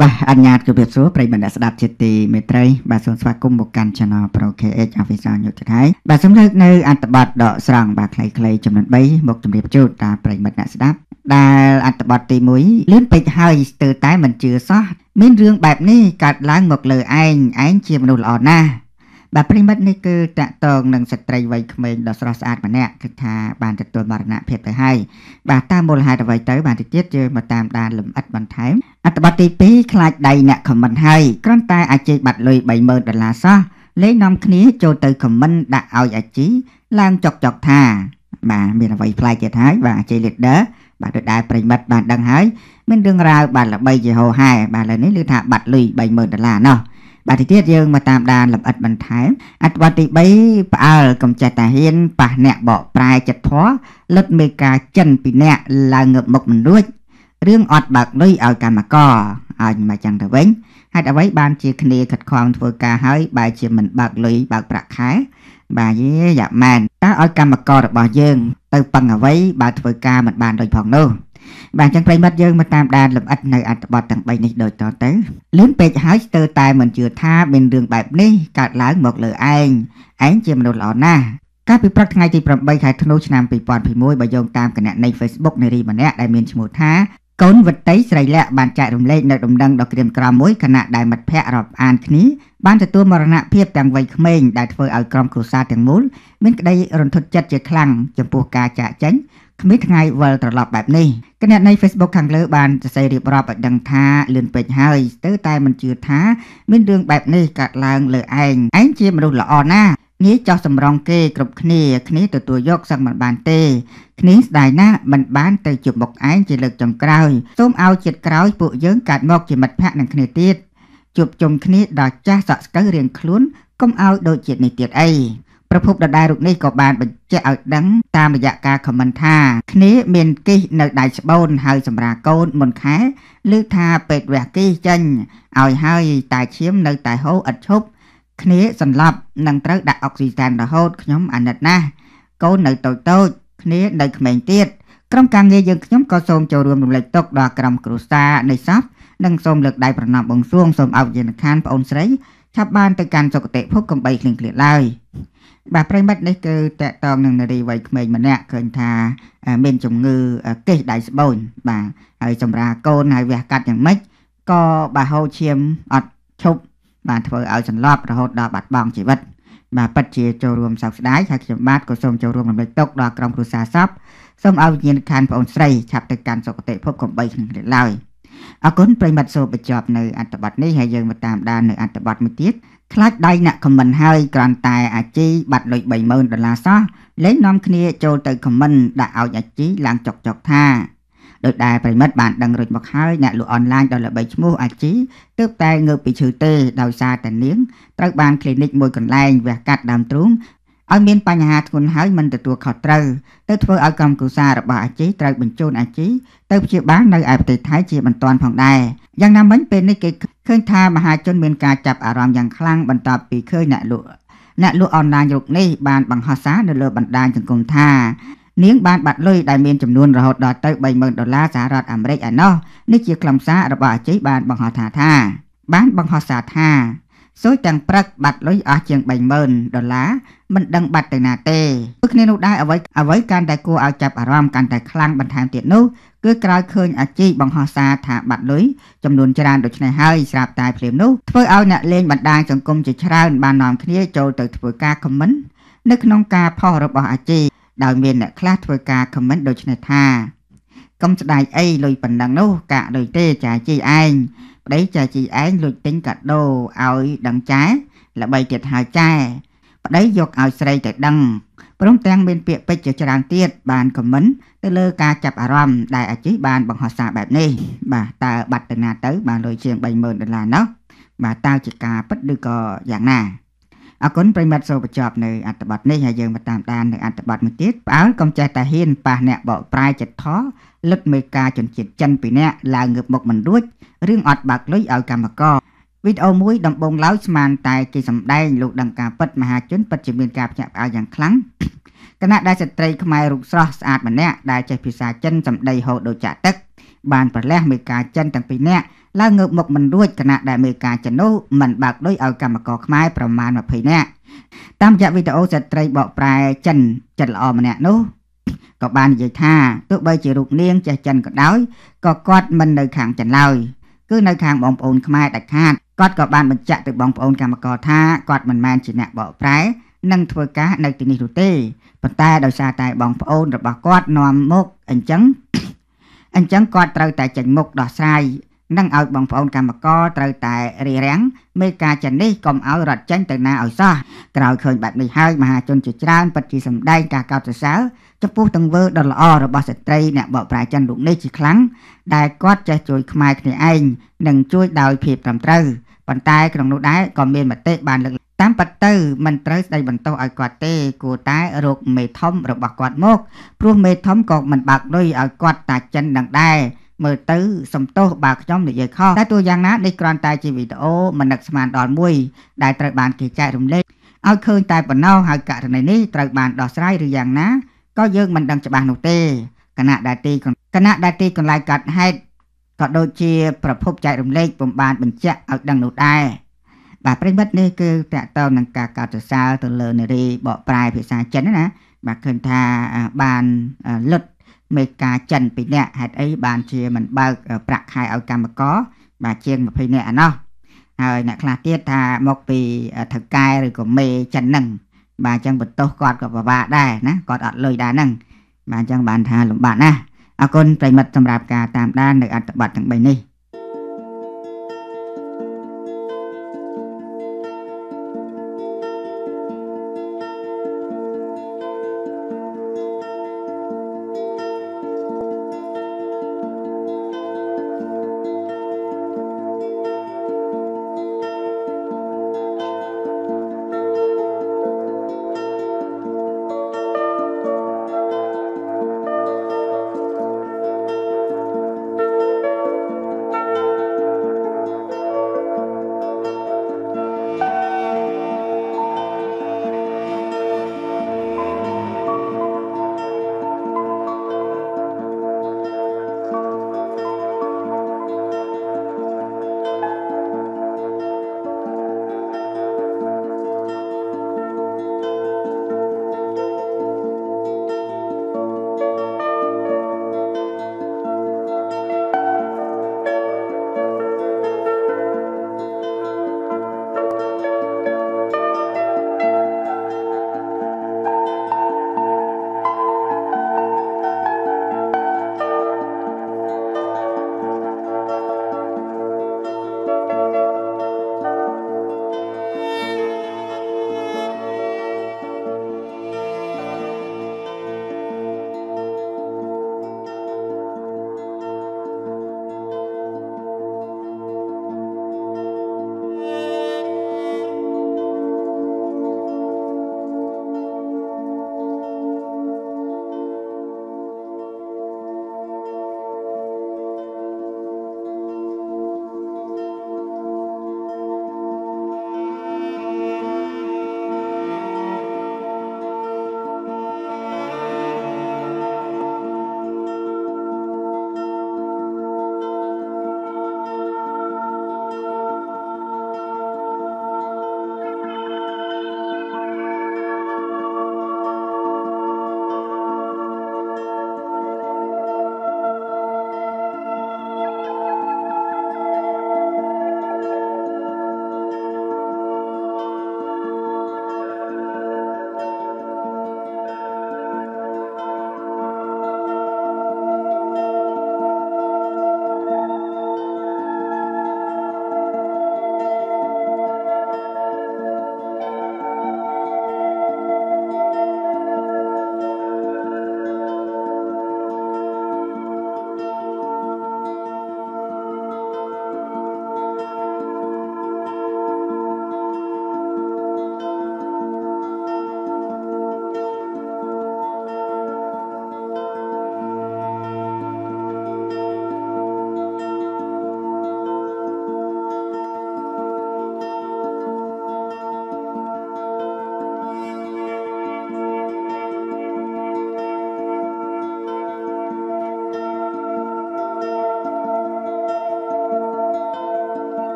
បាទអញ្ញាតជម្រាបសួរប្រិយមិត្តអ្នកស្ដាប់ជាទីមេត្រីបាទសូមស្វាគមន៍មកកាន់ Channel Pro KH Official យុទ្ធថៃបាទសម្រាប់នៅអត្តបទដកស្រង់បាទខ្លីៗចំនួន3មកជម្រាបជូនតាប្រិយមិត្តអ្នកស្ដាប់ដែលអត្តបទទី1លឿនពេកហើយស្ទើរតែមិនជឿសោះមានរឿងបែបនេះកើតឡើងមកលើឯងឯងជាមនុស្សល្អណាស់បាទប្រិមិត្តនេះគឺតាក់ទងនឹងស្ត្រីវ័យក្មេងដ៏ស្រស់ស្អាតម្នាក់គឺថាបានទទួលមរណភាពទៅហើយបាទតាមមូលហេតុអ្វីទៅបានទៅទៀតយើងមកតាមដានលំអិតបន្ថែមអត្ថបទទី2ខ្លាចដៃអ្នកខមមិនហើយគ្រាន់តែអាចជិះបាត់លុយ30000ដុល្លារសោះលេងនាំគ្នាចូលទៅខមមិនដាក់ឲ្យអាជីឡើងចុកចុកថា បាទមានអ្វីប្លែកទៀតហើយបាទអាជី leader បាទដូចដែរប្រិមិត្តបានដឹងហើយមានរឿងរ៉ាវបាទល្បីជាហោហែបាទឥឡូវនេះឮថាបាត់លុយ30000ដុល្លារណោះបាទទីទៀតយើងមកតាមដានលម្អិតបន្ថែមអត្ថបទទី3ផ្អើលកំចាត់តាហ៊ានប៉ះអ្នកបកប្រែចិត្តធေါ်លុតមេការចិនពីអ្នកឡើងងើបមុខមិនរួចរឿងអត់បើកលុយឲ្យកម្មករឲ្យមកចឹងទៅវិញហេតុអ្វីបានជាគ្នាខិតខំធ្វើការហើយបែរជាមិនបើកលុយបើកប្រាក់ខែបាទយេយ៉ាមែនតើឲ្យកម្មកររបស់យើងទៅប៉ឹងអ្វីបើធ្វើការមិនបានដូចផងនោះបាទអញ្ចឹងប្រិមត្តយើងមកតាមដានលំអិតនៅអត្ថបទទាំង3នេះដូចតទៅលឿនពេកហើយស្ទើរតែមិនជឿថាមានរឿងបែបនេះកើតឡើងមកលើឯងឯងជាមនុស្សល្អណាស់កាលពីព្រឹកថ្ងៃទី8ខែធ្នូឆ្នាំ2021បើយោងតាមគណនី Facebook នារីម្នាក់ដែលមានឈ្មោះថាកូនវតីស្រីលក្ខបានចែករំលែកនៅដំណឹងដ៏ក្រៀមក្រំមួយគណៈដែលមិត្តភ័ក្តិរាប់អានគ្នាបានទទួលមរណភាពទាំងវ័យក្មេងដែលធ្វើឲ្យក្រុមគ្រួសារទាំងមូលមានក្តី រន្ធត់ចិត្តជា ខ្លាំងចំពោះការចាកចេញគ្មានថ្ងៃវិលត្រឡប់បែបនេះគណនី Facebook ខាងលើបាន សរសេររៀបរាប់ឲ្យដឹងថាលឿនពេកហើយស្ទើរតែមិនជឿថាមានរឿងបែបនេះកើតឡើងលើឯងឯងជាមនុស្សល្អណាស់នេះចោះសម្រងគេគ្រប់គ្នាគ្នាទទួលយកសឹងមិនបានទេគ្នាស្ដាយណាស់មិនបានទៅជួបមុខឯងជាលើកចុងក្រោយ សូមឲ្យចិត្តក្រោយពួកយើងកាត់មកជាមិត្តភ័ក្ដិនឹងគ្នាទៀតជួបជុំគ្នាដល់ចាស់សក់ស្កូវរៀងខ្លួនកុំឲ្យដូចជាតិនេះទៀតអីប្រភពដដែលរូបនេះក៏បានបញ្ជាក់ឲ្យដឹង តាមរយៈការខមមិនថា គ្នាមានគិះនៅដៃស្បូន ហើយសម្រាកូនមុនខែឮថាពេទ្យវះគិះចេញឲ្យហើយតែឈាមនៅ តែហូរឥតឈប់គ្នាសន្លប់នឹងត្រូវដាក់អុកស៊ីសែនរហូតខ្ញុំអាណិតណាស់កូននៅតូចតូចគ្នានៅក្មេងទៀតក្រុមការងារយើងខ្ញុំក៏សូមចូលរួមរំលែកទុកដល់ក្រុមគ្រួសារនៃសពនិងសូមលើកដៃប្រណម្យបង្គួងសូមអបយានខានប្អូនស្រីឆាប់បានទៅកាន់សុគតិភពកំបីគ្លៀងគ្លៀតឡើយបាទប្រិមិត្តនេះគឺតកតងនឹងនារីវ័យក្មេងម្នាក់ឃើញថាមានជំងឺកេសដៃស្បូន បាទហើយចម្រាកូនហើយវះកាត់យ៉ាងម៉េចក៏បាទហូរឈាមអត់ឈប់បាទធ្វើឲ្យសន្លប់រហូតដល់បាត់បង់ជីវិតបាទពិតជាចូលរួមសោកស្ដាយហើយខ្ញុំបាទក៏សូមចូលរួមរំលឹកទុកដល់ក្រុមគ្រួសារសពសូមឲ្យវិញ្ញាណខណ្ឌបងអូនស្រីឆាប់ទៅកាន់សុគតិភពកំបីក្នុងគ្រាឡើយ។អរគុណប្រិមត្តសូមបញ្ចប់នៅអត្ថបទនេះហើយយើងមកតាមដាននៅអត្ថបទមួយទៀតខ្លាចដៃអ្នកខមមិនហើយគ្រាន់តែ អាជីបាត់លុយ30000ដុល្លារសោះលែងនាំគ្នា ចូលទៅខមមិនដាក់ឲ្យអាជីឡើងចុកចុកថាដោយដែលប្រិមិត្តបានដឹងរួចមកហើយអ្នកលក់អនឡាញដល់ល្បីឈ្មោះអាជីទើបតែងើបពីឈឺទេដោយសារតែនាងត្រូវបានគ្លីនិកមួយកន្លែងវះកាត់ដើមទ្រូងឲ្យមានបញ្ហាធ្ងន់ហើយមិនទទួលខុសត្រូវទៅធ្វើឲ្យក្រុមគ្រួសាររបស់អាជីត្រូវបញ្ជូនអាជីទៅព្យាបាលនៅឯប្រទេសថៃជាបន្ទាន់ផងដែរយ៉ាងណាមិញពេលនេះគេឃើញថាមហាជនមានការចាប់អារម្មណ៍យ៉ាងខ្លាំងបន្ទាប់ពីឃើញអ្នក លក់អ្នកលក់អនឡាញរុកនេះបានបង្ហោះសារនៅលើបណ្ដាញសង្គមថានាងបានបាត់លុយដែលមានចំនួនរហូតដល់ទៅ30,000ដុល្លារសហរដ្ឋអាមេរិកឯណោះនេះជាខ្លឹមសាររបស់អាជីបានបង្ហោះថាថាបានបង្ហោះសារថាសួយទាំងព្រឹកបាត់លុយអស់ជាង30000ដុល្លារមិនដឹងបាត់ទៅណាទេគឺគ្នានោះដែរអ្វីអ្វីកាន់តែគួរឲ្យចាប់អារម្មណ៍កាន់តែខ្លាំងបន្ថែមទៀតនោះគឺក្រោយឃើញអាជីបង្ហោះសារថាបាត់លុយចំនួនច្រើនដូចនេះហើយស្រាប់តែភ្លាមនោះធ្វើឲ្យអ្នកលេងបណ្ដាញសង្គមជាច្រើនបាននាំគ្នាចូលទៅធ្វើការខមមិន នៅក្នុងការផុសរបស់អាជីដោយមានអ្នកខ្លះធ្វើការខមមិនដូចនេះថាកុំស្ដាយអីលុយប៉ុណ្ណឹងនោះកាក់លុយទេចាជីឯងប្តីចែជីឯងលួចទិញកាដូឲ្យដឹងចែល្បីទៀតហើយចែប្តីយកឲ្យស្រីទៅដឹងព្រមទាំងមានពាក្យពេចជាច្រើនទៀតបានខមមិនទៅលើការចាប់អារម្មណ៍ដែលអាជីបានបង្ហោះសារបែបនេះបាទតើបាត់ទៅណា ទៅបានលុយជាង30000ដុល្លារនោះបាទតើជាការពិតឬក៏យ៉ាងណាអគុណប្រិមត្តសូមបញ្ចប់នៅអត្ថបទនេះហើយយើងមកតាមដាននៅអត្ថបទមួយទៀតផ្អើលកុំចេះតែហ៊ានប៉ះអ្នកបកប្រែចិត្តថលឹកមេការជនជាតិចិនពីអ្នកឡើងងើបមុខមិនរួចរឿងអត់បាក់លុយឲ្យកម្មករវីដេអូមួយដំបងឡើយស្មានតែគេសម្ដែងលោកដង្ការពិតមហាជនពិតជាមានការភ្ញាក់ផ្អើលយ៉ាងខ្លាំងគណៈដែលស្ត្រីខ្មែររូបស្រស់ស្អាតម្នាក់ដែលចេះភាសាចិនសម្ដីហូរដូចចាក់ទឹកបានប្រលះមេការចិនទាំងពីរនាក់ឡើងងើបមុខមិនរួចគណៈដែលមេការចនុមិនបើកដូចឲ្យកម្មករខ្មែរប្រមាណ20នាក់តាមរយៈវីដេអូស្ត្រីបកប្រែចិនចិត្តល្អម្នាក់នោះក៏បាននិយាយថាទោះបីជារូបនាងចេះចិនក៏ដោយក៏គាត់មិននៅខាងចិនឡើយគឺនៅខាងបងប្អូនខ្មែរដាច់ខាតគាត់ក៏បានបញ្ជាក់ទៅបងប្អូនកម្មករថាគាត់មិនមែនជាអ្នកបកប្រែនឹងធ្វើការនៅទីនេះនោះទេប៉ុន្តែដោយសារតែបងប្អូនរបស់គាត់នាំមកអញ្ចឹងអញ្ចឹងគាត់ត្រូវតែចេញមុខដោះស្រាយនិងឲ្យបងប្អូនកម្មករត្រូវតែរារាំងមេការចានេះកុំឲ្យរត់ចេញទៅណាឲ្យសោះក្រោយឃើញបែបនេះហើយមហាជនជាច្រើនពិតជាសម្ដែងការកោតសរសើរចំពោះទង្វើដ៏ល្អរបស់ស្ត្រីអ្នកបកប្រែចិនរូបនេះជាខ្លាំងដែលគាត់ចេះជួយខ្មែរគ្នាឯងនិងជួយដោយភាពត្រឹមត្រូវប៉ុន្តែក្នុងនោះដែរក៏មានមតិបានលើកតាមពិតទៅមិនត្រូវស្ដីបន្ទោសឲ្យគាត់ទេគួរតែរកមេធំរបស់គាត់មកព្រោះមេធំក៏មិនបើកលុយឲ្យគាត់តាចិននឹងដែរមើលទៅសំទោសបើខ្ញុំនិយាយខុសតែទោះយ៉ាងណានេះគ្រាន់តែជាវីដេអូមិននឹកស្មានដល់មួយដែលត្រូវបានគេចែករំលែកឲ្យឃើញតែប៉ុណ្ណោះហើយករណីនេះត្រូវបានដោះស្រាយឬយ៉ាងណាក៏យើងមិនដឹងច្បាស់នោះទេគណៈដែលទីគណៈដែលទីកន្លែងកាត់ហេតុក៏ដូចជា ប្រភពចែករំលែកពំបានបញ្ជាក់ឲ្យដឹងនោះដែរបាទប្រិមិត្តនេះគឺតកតងនឹងការកោតសរសើរទៅលើនារីបកប្រែភាសាចិនណា បាទឃើញថាបានលុតមេការចិនពីរនាក់ហេតុអីបានជាមិនបើកប្រាក់ខែឲ្យកម្មករបាទជាង20នាក់អាណោះហើយអ្នកខ្លះទៀតថាមកពីថៅកែឬក៏មេចិនហ្នឹងបាទអញ្ចឹងបន្ទោសគាត់ក៏ពិបាកដែរណាគាត់អត់លុយដែរហ្នឹងបាទអញ្ចឹងបានថាលំបាកណាស់អរគុណប្រិមិត្តសម្រាប់ការតាមដាននៅអត្ថបទទាំង3នេះ